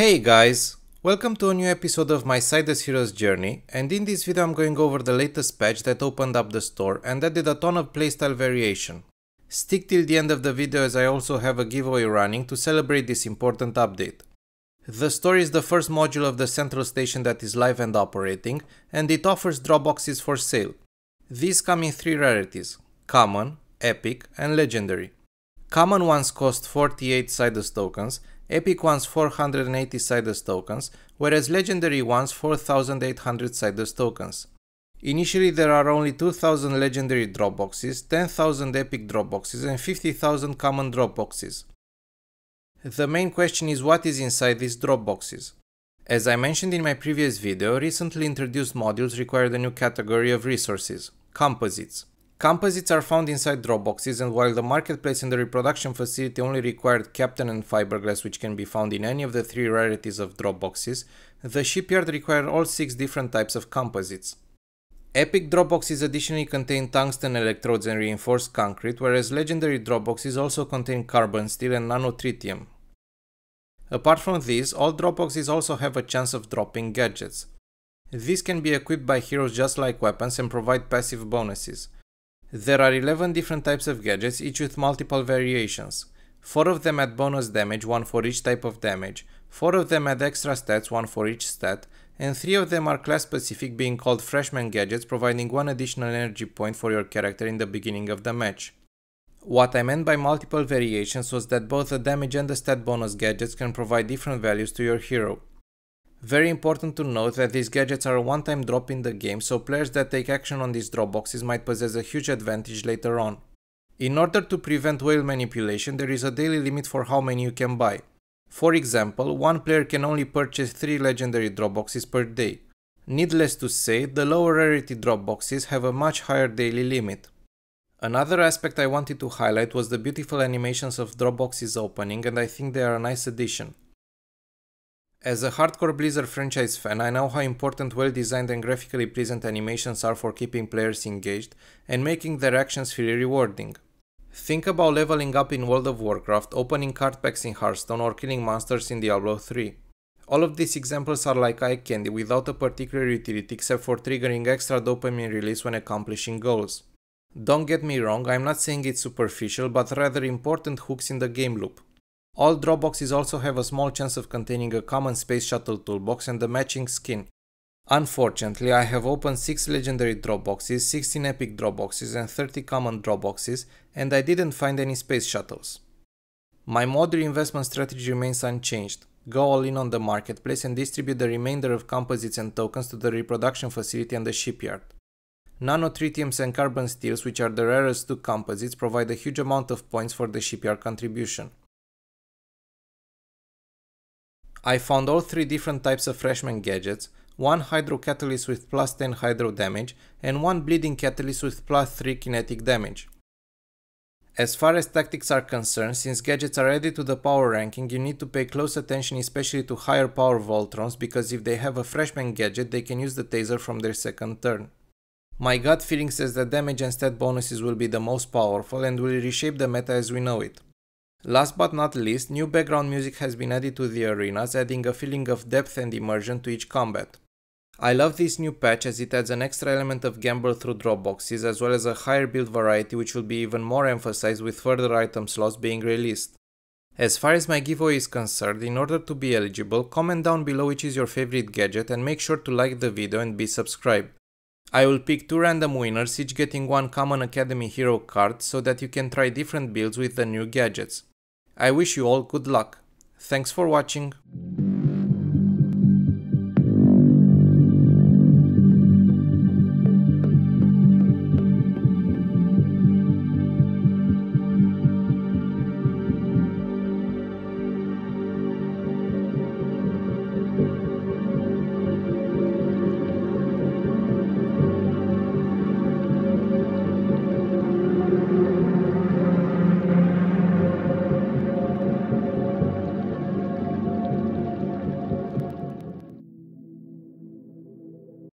Hey guys! Welcome to a new episode of my Sidus Heroes journey and in this video I'm going over the latest patch that opened up the store and added a ton of playstyle variation. Stick till the end of the video as I also have a giveaway running to celebrate this important update. The store is the first module of the central station that is live and operating and it offers draw boxes for sale. These come in three rarities, Common, Epic and Legendary. Common ones cost 48 Sidus tokens, epic ones 480 Sidus tokens, whereas legendary ones 4800 Sidus tokens. Initially there are only 2000 legendary drop boxes, 10,000 epic drop boxes and 50,000 common drop boxes. The main question is what is inside these drop boxes. As I mentioned in my previous video, recently introduced modules require a new category of resources, composites. Composites are found inside drop boxes and while the marketplace and the reproduction facility only required captain and fiberglass which can be found in any of the three rarities of drop boxes, the shipyard required all six different types of composites. Epic drop boxes additionally contain tungsten electrodes and reinforced concrete, whereas legendary drop boxes also contain carbon steel and nanotritium. Apart from these, all drop boxes also have a chance of dropping gadgets. These can be equipped by heroes just like weapons and provide passive bonuses. There are 11 different types of gadgets, each with multiple variations. 4 of them add bonus damage, one for each type of damage. 4 of them add extra stats, one for each stat. And 3 of them are class specific, being called freshman gadgets, providing one additional energy point for your character in the beginning of the match. What I meant by multiple variations was that both the damage and the stat bonus gadgets can provide different values to your hero. Very important to note that these gadgets are a one-time drop in the game, so players that take action on these drop boxes might possess a huge advantage later on. In order to prevent whale manipulation, there is a daily limit for how many you can buy. For example, one player can only purchase 3 legendary drop boxes per day. Needless to say, the lower rarity drop boxes have a much higher daily limit. Another aspect I wanted to highlight was the beautiful animations of drop boxes opening and I think they are a nice addition. As a hardcore Blizzard franchise fan, I know how important well designed and graphically pleasant animations are for keeping players engaged and making their actions feel rewarding. Think about leveling up in World of Warcraft, opening card packs in Hearthstone, or killing monsters in Diablo 3. All of these examples are like eye candy without a particular utility except for triggering extra dopamine release when accomplishing goals. Don't get me wrong, I'm not saying it's superficial, but rather important hooks in the game loop. All Dropboxes also have a small chance of containing a common space shuttle toolbox and a matching skin. Unfortunately, I have opened 6 legendary Dropboxes, 16 epic Dropboxes and 30 common Dropboxes and I didn't find any space shuttles. My mod investment strategy remains unchanged. Go all in on the marketplace and distribute the remainder of composites and tokens to the reproduction facility and the shipyard. Nanotritiums and carbon steels, which are the rarest two composites, provide a huge amount of points for the shipyard contribution. I found all three different types of freshman gadgets, one hydro catalyst with plus 10 hydro damage and one bleeding catalyst with plus 3 kinetic damage. As far as tactics are concerned, since gadgets are added to the power ranking, you need to pay close attention especially to higher power Voltrons because if they have a freshman gadget, they can use the taser from their second turn. My gut feeling says that damage and stat bonuses will be the most powerful and will reshape the meta as we know it. Last but not least, new background music has been added to the arenas, adding a feeling of depth and immersion to each combat. I love this new patch as it adds an extra element of gamble through drop boxes as well as a higher build variety which will be even more emphasized with further item slots being released. As far as my giveaway is concerned, in order to be eligible, comment down below which is your favorite gadget and make sure to like the video and be subscribed. I will pick two random winners, each getting one common Academy Hero card so that you can try different builds with the new gadgets. I wish you all good luck. Thanks for watching.